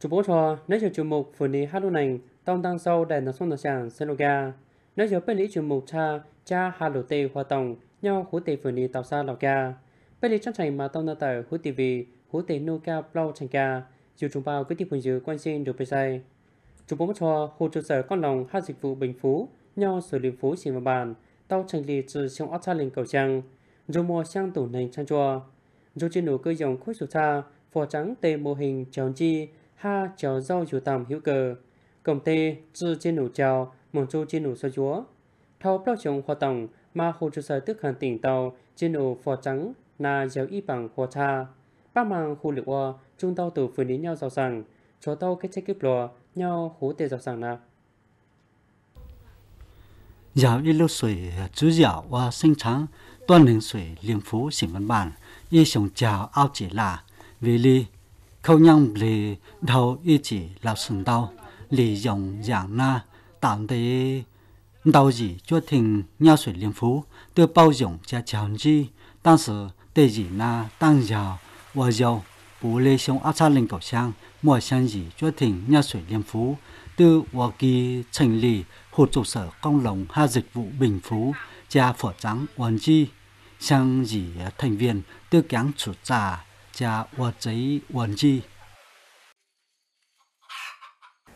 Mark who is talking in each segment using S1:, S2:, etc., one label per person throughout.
S1: Chủ bố cho nếu giờ chủ mục vừa ní hát luôn ảnh tông tăng sâu đèn nó xong nó sàng xe loga. Nếu chờ bên lý chủ mục cha cha hà lộ tê hoa tổng nhau hú tê vừa ní tạo xa lào ca. Bên lý trong thành mà tông nó tờ hú tê vì hú tê nô ca plau chẳng ca. Dù chúng bao cứ tiếp hình dư quan xin được bây say. Chủ bố cho hồ trụ sở con lòng hát dịch vụ bình phú nhau xử lý phú chỉ mà bàn tao chẳng lì trừ trong áp xa lên cầu trang. Dù mùa sang tủ nành trang chua. Dù trên nụ cư dòng khối sụ tha, phò trắng tê mô hình tròn chi ha chào rau chủ tạm hữu cơ cổng tê dư trên nụ chào, mồng chu trên nụ sơ chúa. Thao bao chồng khoa tổng mà hồ chủ sở tức hàn tỉnh tàu trên nụ phò trắng là giáo y bằng khoa cha. Ba mạng khu lực hoa, chúng tao từ phơi đến nhau giàu sàng, cho tao cái trái kiếp lò, nhau hú tê giàu sàng nạp.
S2: Giáo y chú giáo và sinh trắng, toàn văn bản, y sống chào ao chỉ là, vì ly khâu nhang lì đầu y chỉ là sừng đau lì dòng giảng na tạm thế đau gì cho thình nhau 水 liên phú từ bao dòng cha chàng chi tăng sự tê gì na tăng giàu và giàu bố lê sống áp sát lên cầu sang mùa sang gì cho thình liên phú từ và kỳ thành lì hụt trụ sở công lồng ha dịch vụ bình phú cha phở trắng oan chi sang gì thành viên tư cáng chủ trà trà uột giấy quần chi.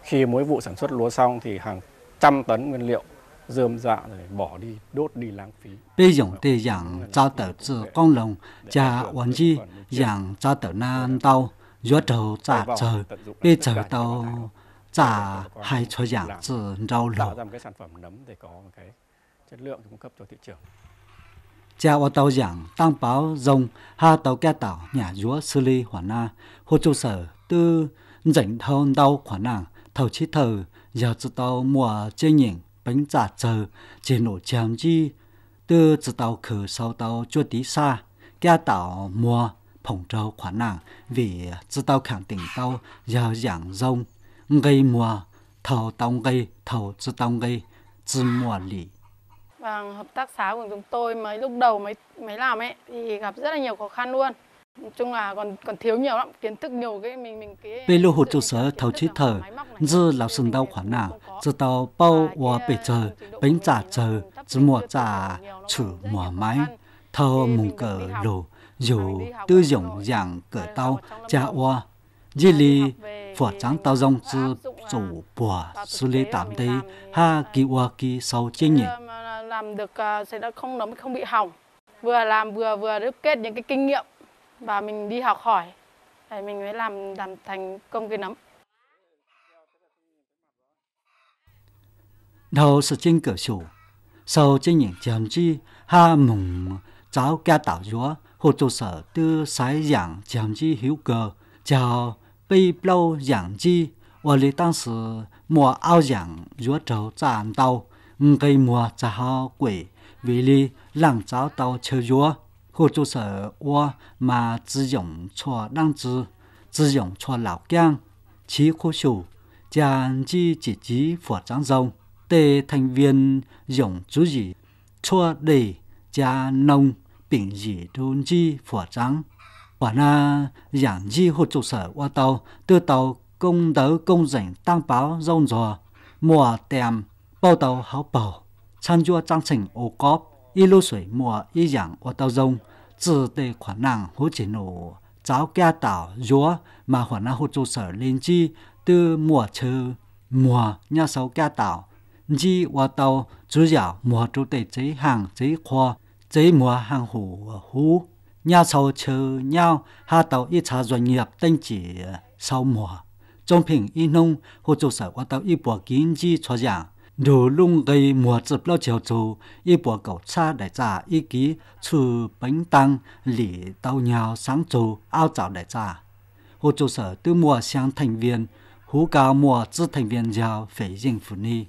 S1: Khi mỗi vụ sản xuất lúa xong thì hàng trăm tấn nguyên liệu dơm dạ rồi bỏ đi, đốt đi lãng phí.
S2: Bây giờ thì giảng cho tử chữ con lồng, trà quần chi, giảng cho tử nan tao rốt đầu trả chờ, bây giờ tao trả hai cho giảng chữ rau lẩu. Tạo ra
S1: một cái sản phẩm nấm để có một cái chất lượng cung cấp cho thị trường
S2: cha ô tàu giảng tăng báo rồng ha tàu kia tàu nhà rúa xử lý hoàn na hồ trụ sở tư rảnh thâu đau khỏa nàng thầu chí thờ giờ tự tàu mùa chê nhỉnh bánh giả dạ chờ chế nổ chèm chi tư tự tàu khử sau tàu chua tí xa kia tàu mùa phòng trâu khỏa nàng vì tự tàu khẳng tỉnh tàu giờ giảng rồng gây mùa thầu tàu gây thầu tự tàu gây tự mùa lì Vâng, hợp tác xã của chúng tôi mấy lúc đầu mấy mấy làm ấy thì gặp rất là nhiều khó khăn luôn. Nói chung là còn còn thiếu nhiều lắm, kiến thức nhiều cái mình mình cái 被落后注射头去头，日老生到款呐，直到包我被折，本咋折，只莫咋处莫买，头蒙个路，有都用样个刀加我，日里。phở trắng tao dòng sư chủ bùa sư lý tạm đây ha kỳ hoa kỳ sau chênh nhỉ làm được à, sẽ đã không nó không bị hỏng vừa làm vừa vừa đúc kết những cái kinh nghiệm và mình đi học hỏi để mình mới làm làm thành công cái nấm đầu sự chinh cửa sổ sau chênh nhỉ chầm chi ha mùng cháu ca tạo dúa hồ trụ sở tư sái giảng chầm chi hữu cơ chào 被 blow giảng chi và lý tăng sự mùa ao giảng rúa trấu chạm tàu gây mùa trả hao vì lý làng cháo tàu chờ rúa khu trụ sở chỉ dùng cho đăng chứ chỉ dùng cho lão giang chí khu chủ chàng chi chỉ chí trắng rồng tê thành viên dùng gì cho để cha nông bình dị đôn chi phở trắng quả na à, giản di hụt trụ sở qua tàu tư tàu công tớ công rảnh tăng báo rông rò mùa tèm bao tàu háo bầu chăn chua trang trình ô cóp y mùa y giảng ô tàu rông từ tề khoản năng hỗ trợ nổ giáo kia tảo rúa mà khả năng hỗ trụ sở lên chi từ mùa trừ mùa nhà sáu kia tảo chi qua tàu chủ giảo mùa trụ tề chế hàng chế khoa chế mùa hàng hủ hú nhà sau trừ nhau hạ tàu y trà doanh nghiệp tên chỉ sau mùa trong phỉnh y nông hồ chủ sở qua tàu y bỏ kiến chi cho giảng đủ lung gây mùa chụp lao chiều chủ y bỏ cầu xa đại trà y ký trừ bánh tăng lì tàu nhào sáng chủ ao chảo đại trà hồ chủ sở từ mùa sang thành viên hú cao mùa chứ thành viên giàu phải dành phụ ni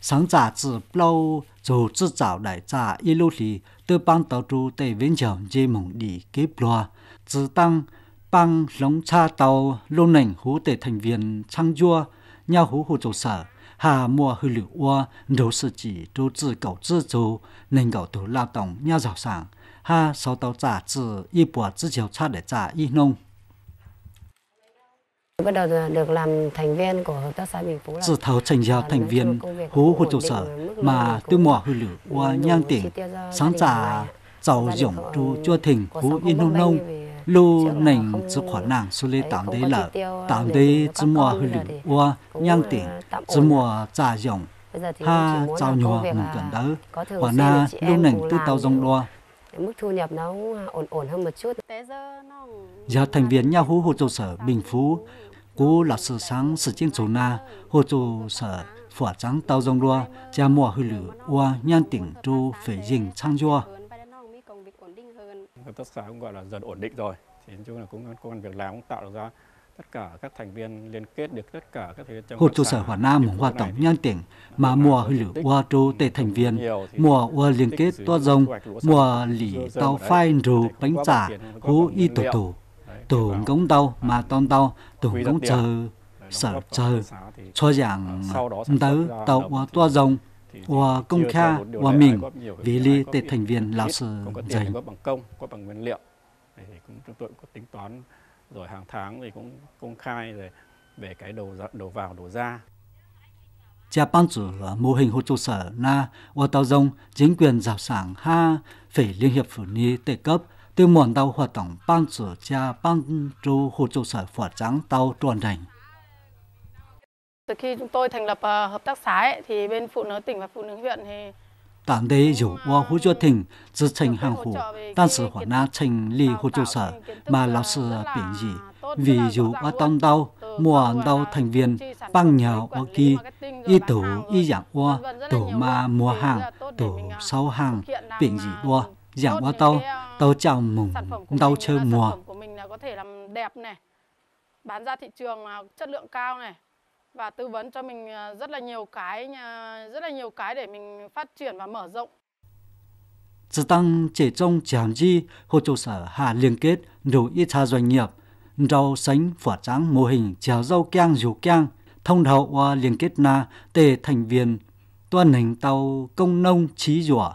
S2: 生产子不劳作制造来乍，一路是都帮多组在文场专门的给不咯。只当帮龙差到罗宁湖的成员昌椒、鸟湖湖做事，哈莫湖组窝都是几都自搞制做，能够都劳动、鸟巢上，哈收到杂志一般自就差来乍一弄。
S1: Bắt đầu được làm thành viên của hợp tác xã Bình
S2: Phú. Dự thảo thành giao thành viên hú hồ trụ sở mà tư mỏ hư lử qua nhang tỉnh sáng trà giàu dũng chu chua thỉnh hú yên nông nông lô nành chỉ khoản nàng số lê tám đấy là tám đấy chỉ mùa hư lử qua nhang tỉnh chỉ mùa trà dũng ha chào nhỏ mừng cần đỡ khoản na lô nành tư tao dòng đo mức thu nhập nó ổn ổn hơn một chút. Giờ thành viên nhà hú hồ trụ sở Bình Phú, cú là sự sáng sự chiến chủ na, hồ trụ sở phỏa trắng tàu dòng rùa, cha mùa hư lử, oa nhan tỉnh trụ phải dình sang rùa.
S1: Hợp tác xã cũng gọi là dần ổn định rồi, thì nói chung là cũng công an việc làm cũng tạo được ra Hột trụ sở Hòa Nam
S2: hòa tổng nhân tỉnh mà mùa hơi lửa qua trụ tệ thành viên, mùa qua liên kết toa rồng, mùa lì tàu phai rù bánh trà hú y tổ tổ, tổ cống đau mà tông đau, tổ cống chờ, sở chờ, cho rằng tớ tàu qua toa rồng, qua công kha, qua mình, vì ly tệ thành viên là sự dành. Có
S1: bằng công, có bằng nguyên liệu. Thì chúng tôi cũng có tính toán rồi hàng tháng thì cũng công khai rồi về cái đầu đầu vào đầu ra.
S2: Cha ban chủ là mô hình hỗ trụ sở na ô tàu dông chính quyền giáo sản ha phải liên hiệp phụ nữ tệ cấp từ mòn tàu hoạt động ban chủ cha ban chủ hỗ trụ sở phở trắng tàu tròn đành. Từ khi chúng tôi thành lập ờ, hợp tác xã ấy, thì bên phụ nữ tỉnh và phụ nữ huyện thì tạm đây dù qua hỗ trợ thỉnh dự trình hàng hủ tan sự hỏa na trình ly hỗ trợ sở mà lão sư bình dị, vì dụ qua tâm đau mùa đau thành viên băng nhà qua kỳ y tổ y dạng qua tổ mà mua hàng tổ sau hàng bình dị qua dạng qua tàu tàu chào mừng đau chơi mùa bán ra thị trường à, chất lượng cao này và tư vấn cho mình à, rất là nhiều cái rất là nhiều cái để mình phát triển và mở rộng. Dự tăng chỉ trong chỉ hàm di hồ trụ sở hạ liên kết đủ ít tha doanh nghiệp, rau sánh phở trắng mô hình chéo rau keng dù keng, thông đậu liên kết na tề thành viên toàn hình tàu công nông trí rủa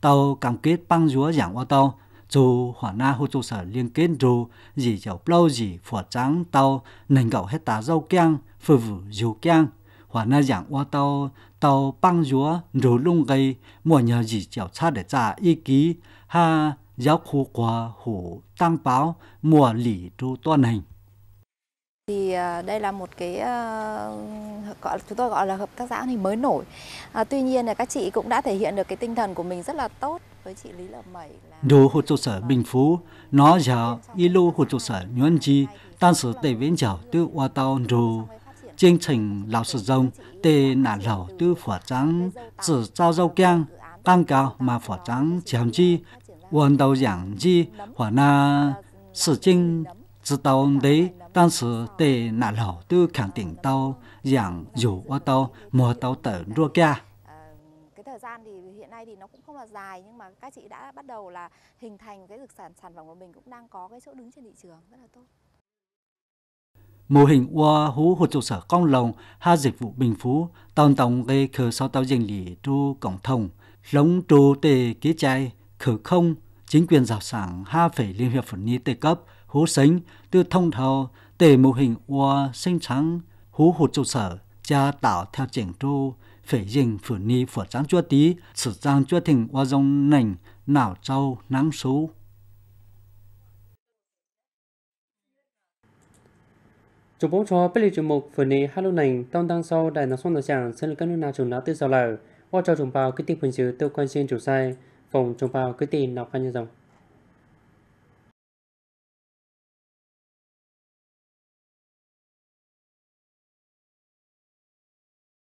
S2: tàu cam kết băng rúa giảng qua tàu chú hỏa na hô chú sở liên kết rù dì chảo plau dì phỏ trắng tàu nành gạo hết tá rau keng phở vụ dù keng hỏa na giảng qua tàu tàu băng rúa rù lung gây mùa nhờ dì chảo cha để trả ý ký ha giáo khu qua hủ tăng báo mùa lì chú tuân hình thì à, đây là một cái à, gọi chúng tôi gọi là hợp tác xã thì mới nổi à, tuy nhiên là các chị cũng đã thể hiện được cái tinh thần của mình rất là tốt đồ hồ trụ Bình Phú, nó giờ y lô hồ trụ sở Nhuận Chi, tan sở tề viễn giảo tư hoa tao đồ. Chương trình lão sử dụng tề nả lẩu tư phỏ trắng chỉ trao rau keng, tăng cao mà phỏ trắng chèm chi, quần đầu giảng chi, hỏa na sử trinh chỉ tàu đấy tăng sở tề nả lẩu tư khẳng tỉnh tàu giảng dù hoa tàu mùa tàu tở rua kia thời gian thì hiện nay thì nó cũng không là dài nhưng mà các chị đã bắt đầu là hình thành cái thực sản sản phẩm của mình cũng đang có cái chỗ đứng trên thị trường rất là tốt. Mô hình ua hú hụt trụ sở công lồng ha dịch vụ Bình Phú tổng tổng gây khờ sau tàu dành lý tru cổng thông lống tru tề kế chai khờ không chính quyền rào sảng ha phải liên hiệp phần ni tề cấp hú sánh tư thông thầu tề mô hình ua sinh trắng hú hụt trụ sở cha tạo theo chỉnh tru phải dình phủ ni phở trang chua tí, sử trang chua thình qua dòng nành nào trâu nắng số.
S1: Chủ bố cho bế lì chủ mục phở ni hát lúc nảnh, tăng tăng sau đại nạc xuân tổ chẳng sân các nước nào chủ náo tư sau lời, hoa cho chúng bào cái tình phần chứ tiêu quan xin chủ sai,
S2: phòng chúng bào cái tình nọc phan nhân dòng.